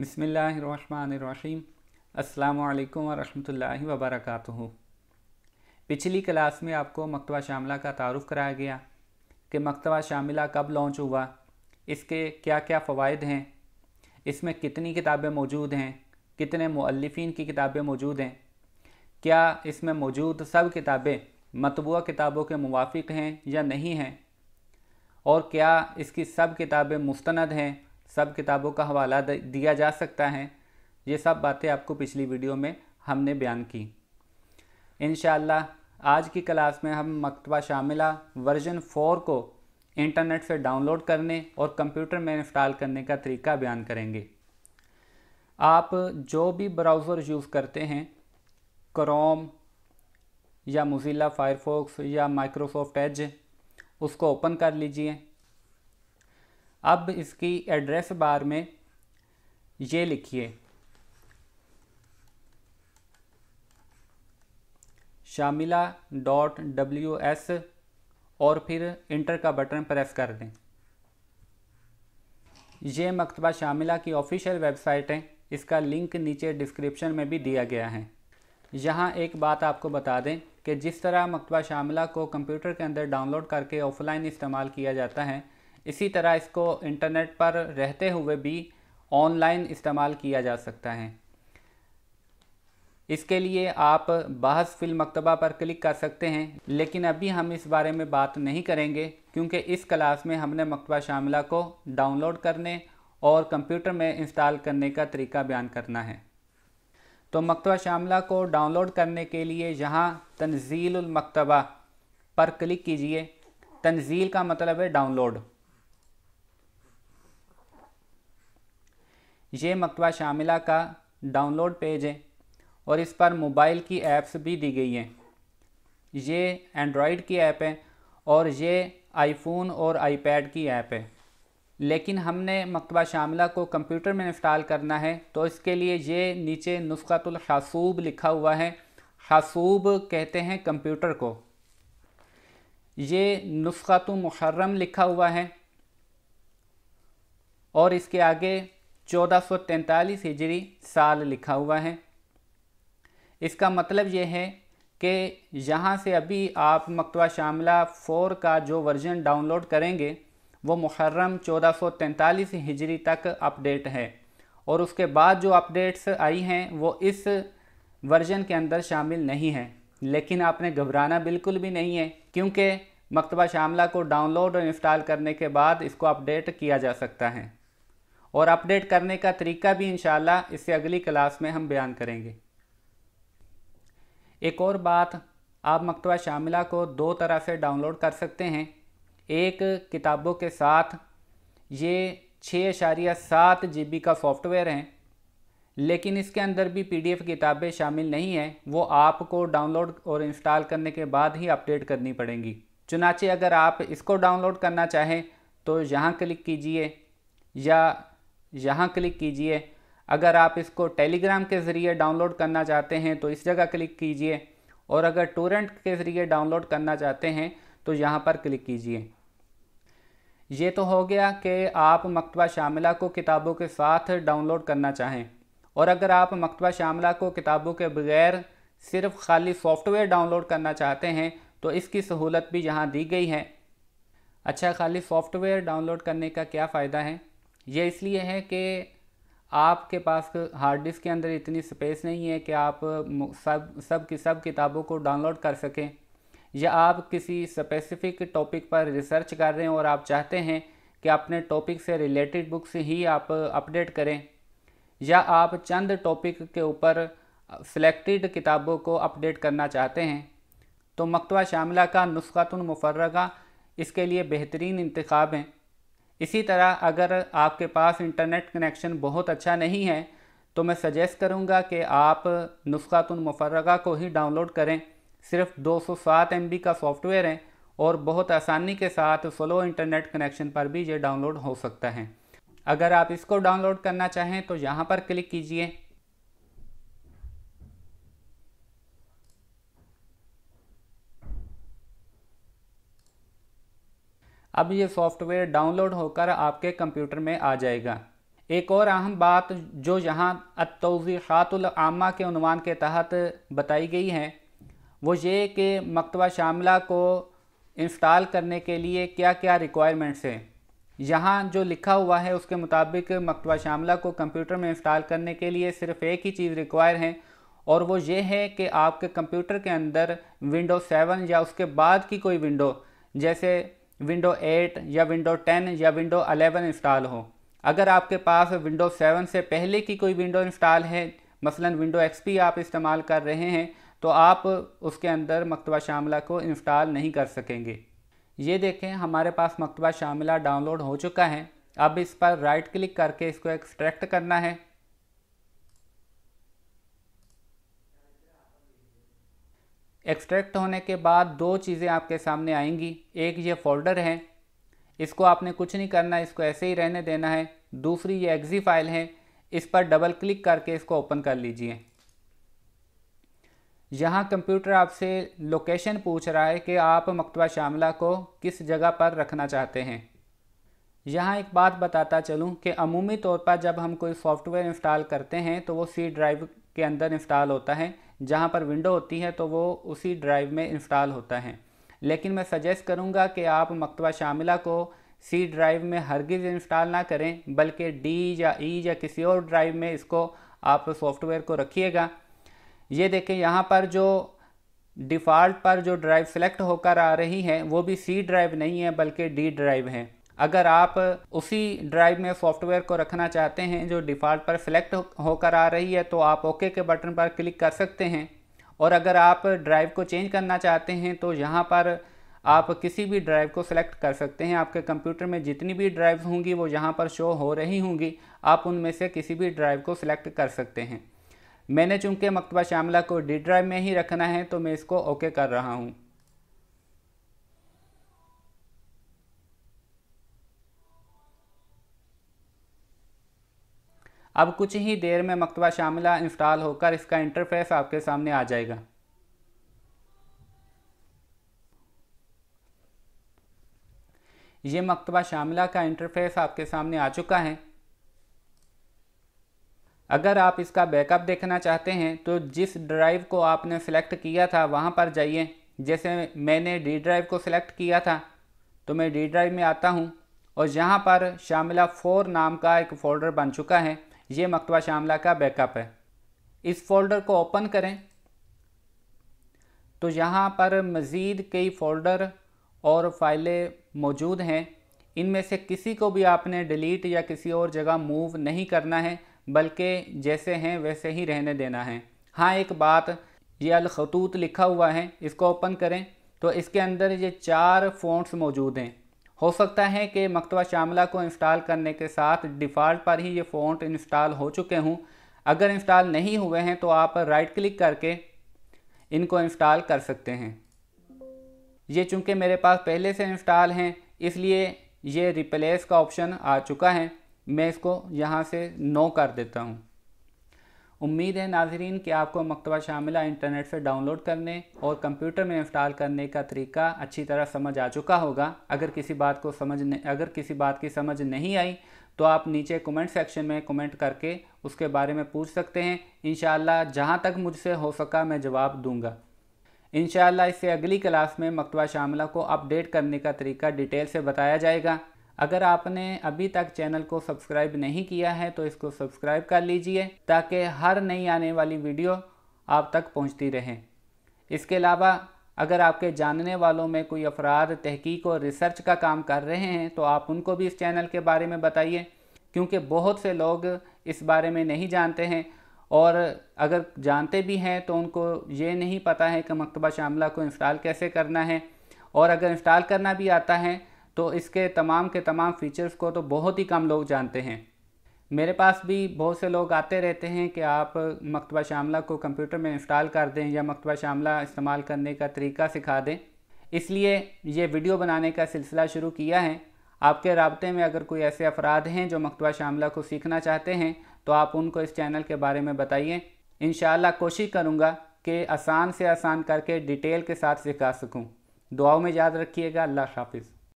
बसमीम अल्लाम वरहमल वबरक पिछली क्लास में आपको मकतबा शामिला का तारफ़ कराया गया कि मकतबा शामिला कब लॉन्च हुआ इसके क्या क्या फ़वाद हैं इसमें कितनी किताबें मौजूद हैं कितने मुअल्लिफ़ीन की किताबें मौजूद हैं क्या इसमें मौजूद सब किताबें मतबूा किताबों के मुाफिक हैं या नहीं हैं और क्या इसकी सब किताबें मुस्ंद हैं सब किताबों का हवाला दिया जा सकता है ये सब बातें आपको पिछली वीडियो में हमने बयान की इन आज की क्लास में हम मकतबा शामिला वर्जन फ़ोर को इंटरनेट से डाउनलोड करने और कंप्यूटर में इंस्टॉल करने का तरीका बयान करेंगे आप जो भी ब्राउज़र यूज़ करते हैं क्रोम या मुजिला फायरफॉक्स या माइक्रोसॉफ्ट एज उसको ओपन कर लीजिए अब इसकी एड्रेस बार में ये लिखिए शामिला डॉट डब्ल्यू एस और फिर इंटर का बटन प्रेस कर दें ये मकतबा शामिला की ऑफिशियल वेबसाइट है इसका लिंक नीचे डिस्क्रिप्शन में भी दिया गया है यहाँ एक बात आपको बता दें कि जिस तरह मकतबा शामिला को कंप्यूटर के अंदर डाउनलोड करके ऑफलाइन इस्तेमाल किया जाता है इसी तरह इसको इंटरनेट पर रहते हुए भी ऑनलाइन इस्तेमाल किया जा सकता है इसके लिए आप बहस फिल मकतबा पर क्लिक कर सकते हैं लेकिन अभी हम इस बारे में बात नहीं करेंगे क्योंकि इस क्लास में हमने मकतबा शामिला को डाउनलोड करने और कंप्यूटर में इंस्टॉल करने का तरीका बयान करना है तो मकतबा शामिला को डाउनलोड करने के लिए यहाँ तनजील मकतबा पर क्लिक कीजिए तनजील का मतलब है डाउनलोड ये मकतबा शामिला का डाउनलोड पेज है और इस पर मोबाइल की ऐप्स भी दी गई हैं ये एंड्रॉयड की ऐप है और ये आईफोन और आईपैड की ऐप है लेकिन हमने मकतबा शामिला को कंप्यूटर में इंस्टॉल करना है तो इसके लिए ये नीचे नुस्खतुल लिखा हुआ है हसूब कहते हैं कंप्यूटर को ये नुस्खत मुहर्रम लिखा हुआ है और इसके आगे चौदह सौ तैंतालीस हिजरी साल लिखा हुआ है इसका मतलब ये है कि यहाँ से अभी आप मकतबा शामला फ़ोर का जो वर्जन डाउनलोड करेंगे वो मुहर्रम चौदह सौ तैंतालीस हिजरी तक अपडेट है और उसके बाद जो अपडेट्स आई हैं वो इस वर्जन के अंदर शामिल नहीं हैं लेकिन आपने घबराना बिल्कुल भी नहीं है क्योंकि मकतबा शामला को डाउनलोड और इंस्टॉल करने के बाद इसको अपडेट किया जा सकता है और अपडेट करने का तरीका भी इन इससे अगली क्लास में हम बयान करेंगे एक और बात आप मकतबा शामिला को दो तरह से डाउनलोड कर सकते हैं एक किताबों के साथ ये छः अशारिया सात जी बी का सॉफ्टवेयर है लेकिन इसके अंदर भी पीडीएफ किताबें शामिल नहीं हैं वो आपको डाउनलोड और इंस्टॉल करने के बाद ही अपडेट करनी पड़ेंगी चुनाचे अगर आप इसको डाउनलोड करना चाहें तो यहाँ क्लिक कीजिए या यहाँ क्लिक कीजिए अगर आप इसको टेलीग्राम के ज़रिए डाउनलोड करना चाहते हैं तो इस जगह क्लिक कीजिए और अगर टोरेंट के ज़रिए डाउनलोड करना चाहते हैं तो यहाँ पर क्लिक कीजिए ये तो हो गया कि आप मकतबा शामिला को किताबों के साथ डाउनलोड करना चाहें और अगर आप मकतबा शामिला को किताबों के बगैर सिर्फ खाली सॉफ्टवेयर डाउनलोड करना चाहते हैं तो इसकी सहूलत भी यहाँ दी गई है अच्छा खाली सॉफ्टवेयर डाउनलोड करने का क्या फ़ायदा है ये इसलिए है कि आपके पास हार्ड डिस्क के अंदर इतनी स्पेस नहीं है कि आप सब सब की सब किताबों को डाउनलोड कर सकें या आप किसी स्पेसिफिक टॉपिक पर रिसर्च कर रहे हैं और आप चाहते हैं कि अपने टॉपिक से रिलेटेड बुक्स ही आप अपडेट करें या आप चंद टॉपिक के ऊपर सिलेक्टेड किताबों को अपडेट करना चाहते हैं तो मकतबा शामिला का नुस्खतुल मुफर्रगा इसके लिए बेहतरीन इंतखब हैं इसी तरह अगर आपके पास इंटरनेट कनेक्शन बहुत अच्छा नहीं है तो मैं सजेस्ट करूंगा कि आप मुफरगा को ही डाउनलोड करें सिर्फ 207 सौ का सॉफ्टवेयर है और बहुत आसानी के साथ स्लो इंटरनेट कनेक्शन पर भी ये डाउनलोड हो सकता है अगर आप इसको डाउनलोड करना चाहें तो यहाँ पर क्लिक कीजिए अब ये सॉफ्टवेयर डाउनलोड होकर आपके कंप्यूटर में आ जाएगा एक और अहम बात जो यहाँ अतौज़ीक़ातुलआमा के अनुमान के तहत बताई गई है वो ये कि मकतबा शामला को इंस्टॉल करने के लिए क्या क्या रिक्वायरमेंट्स हैं यहाँ जो लिखा हुआ है उसके मुताबिक मकतबा शामला को कंप्यूटर में इंस्टॉल करने के लिए सिर्फ़ एक ही चीज़ रिक्वायर है और वो ये है कि आपके कंप्यूटर के अंदर विंडो सेवन या उसके बाद की कोई विंडो जैसे विंडो 8 या विंडो 10 या विंडो 11 इंस्टॉल हो अगर आपके पास विंडो 7 से पहले की कोई विंडो इंस्टॉल है मसलन विंडो एक्सपी आप इस्तेमाल कर रहे हैं तो आप उसके अंदर मकतबा शामिला को इंस्टॉल नहीं कर सकेंगे ये देखें हमारे पास मकतबा शामिला डाउनलोड हो चुका है अब इस पर राइट क्लिक करके इसको एक्सट्रैक्ट करना है एक्सट्रैक्ट होने के बाद दो चीज़ें आपके सामने आएंगी एक ये फोल्डर है इसको आपने कुछ नहीं करना इसको ऐसे ही रहने देना है दूसरी ये एग्जी फाइल है इस पर डबल क्लिक करके इसको ओपन कर लीजिए यहाँ कंप्यूटर आपसे लोकेशन पूछ रहा है कि आप मकतबा शामला को किस जगह पर रखना चाहते हैं यहाँ एक बात बताता चलूँ कि अमूमी तौर पर जब हम कोई सॉफ्टवेयर इंस्टॉल करते हैं तो वो सी ड्राइव के अंदर इंस्टॉल होता है जहाँ पर विंडो होती है तो वो उसी ड्राइव में इंस्टॉल होता है लेकिन मैं सजेस्ट करूँगा कि आप मकतबा शामिला को सी ड्राइव में हरगिज़ इंस्टॉल ना करें बल्कि डी या ई e या किसी और ड्राइव में इसको आप सॉफ्टवेयर को रखिएगा ये देखें यहाँ पर जो डिफ़ॉल्ट पर जो ड्राइव सेलेक्ट होकर आ रही है वो भी सी ड्राइव नहीं है बल्कि डी ड्राइव है अगर आप उसी ड्राइव में सॉफ्टवेयर को रखना चाहते हैं जो डिफ़ॉल्ट पर सिलेक्ट होकर आ रही है तो आप ओके के बटन पर क्लिक कर सकते हैं और अगर आप ड्राइव को चेंज करना चाहते हैं तो यहाँ पर आप किसी भी ड्राइव को सिलेक्ट कर सकते हैं आपके कंप्यूटर में जितनी भी ड्राइव होंगी वो यहाँ पर शो हो रही होंगी आप उनमें से किसी भी ड्राइव को सिलेक्ट कर सकते हैं मैंने चूँकि मकतबा शामला को डी ड्राइव में ही रखना है तो मैं इसको ओके कर रहा हूँ अब कुछ ही देर में मकतबा शामिला इंस्टॉल होकर इसका इंटरफेस आपके सामने आ जाएगा ये मकतबा शामिला का इंटरफेस आपके सामने आ चुका है अगर आप इसका बैकअप देखना चाहते हैं तो जिस ड्राइव को आपने सेलेक्ट किया था वहाँ पर जाइए जैसे मैंने डी ड्राइव को सिलेक्ट किया था तो मैं डी ड्राइव में आता हूँ और यहाँ पर शामिला फोर नाम का एक फ़ोल्डर बन चुका है ये मकतबा शामला का बैकअप है इस फोल्डर को ओपन करें तो यहाँ पर मज़ीद कई फ़ोल्डर और फाइलें मौजूद हैं इनमें से किसी को भी आपने डिलीट या किसी और जगह मूव नहीं करना है बल्कि जैसे हैं वैसे ही रहने देना है हाँ एक बात ये अलखतूत लिखा हुआ है इसको ओपन करें तो इसके अंदर ये चार फ़ॉन्ट्स मौजूद हैं हो सकता है कि मकतबा शामला को इंस्टॉल करने के साथ डिफ़ॉल्ट पर ही ये फ़ॉन्ट इंस्टॉल हो चुके हों अगर इंस्टॉल नहीं हुए हैं तो आप राइट क्लिक करके इनको इंस्टॉल कर सकते हैं ये चूँकि मेरे पास पहले से इंस्टॉल हैं इसलिए ये रिप्लेस का ऑप्शन आ चुका है मैं इसको यहाँ से नो कर देता हूँ उम्मीद है नाजरीन कि आपको मकतबा शामिला इंटरनेट से डाउनलोड करने और कंप्यूटर में इंस्टॉल करने का तरीका अच्छी तरह समझ आ चुका होगा अगर किसी बात को समझ अगर किसी बात की समझ नहीं आई तो आप नीचे कमेंट सेक्शन में कमेंट करके उसके बारे में पूछ सकते हैं इन जहां तक मुझसे हो सका मैं जवाब दूँगा इन इससे अगली क्लास में मकतबा शामिला को अपडेट करने का तरीका डिटेल से बताया जाएगा अगर आपने अभी तक चैनल को सब्सक्राइब नहीं किया है तो इसको सब्सक्राइब कर लीजिए ताकि हर नई आने वाली वीडियो आप तक पहुंचती रहे इसके अलावा अगर आपके जानने वालों में कोई अफराद तहकीक और रिसर्च का काम कर रहे हैं तो आप उनको भी इस चैनल के बारे में बताइए क्योंकि बहुत से लोग इस बारे में नहीं जानते हैं और अगर जानते भी हैं तो उनको ये नहीं पता है कि मकतबा शामला को इंस्टॉल कैसे करना है और अगर इंस्टॉल करना भी आता है तो इसके तमाम के तमाम फीचर्स को तो बहुत ही कम लोग जानते हैं मेरे पास भी बहुत से लोग आते रहते हैं कि आप मकतबा शामला को कंप्यूटर में इंस्टॉल कर दें या मकतबा शामला इस्तेमाल करने का तरीका सिखा दें इसलिए ये वीडियो बनाने का सिलसिला शुरू किया है आपके रबते में अगर कोई ऐसे अफराद हैं जो मकतबा शामला को सीखना चाहते हैं तो आप उनको इस चैनल के बारे में बताइए इन कोशिश करूँगा कि आसान से आसान करके डिटेल के साथ सिखा सकूँ दुआओं में याद रखिएगा अल्लाह हाफिज़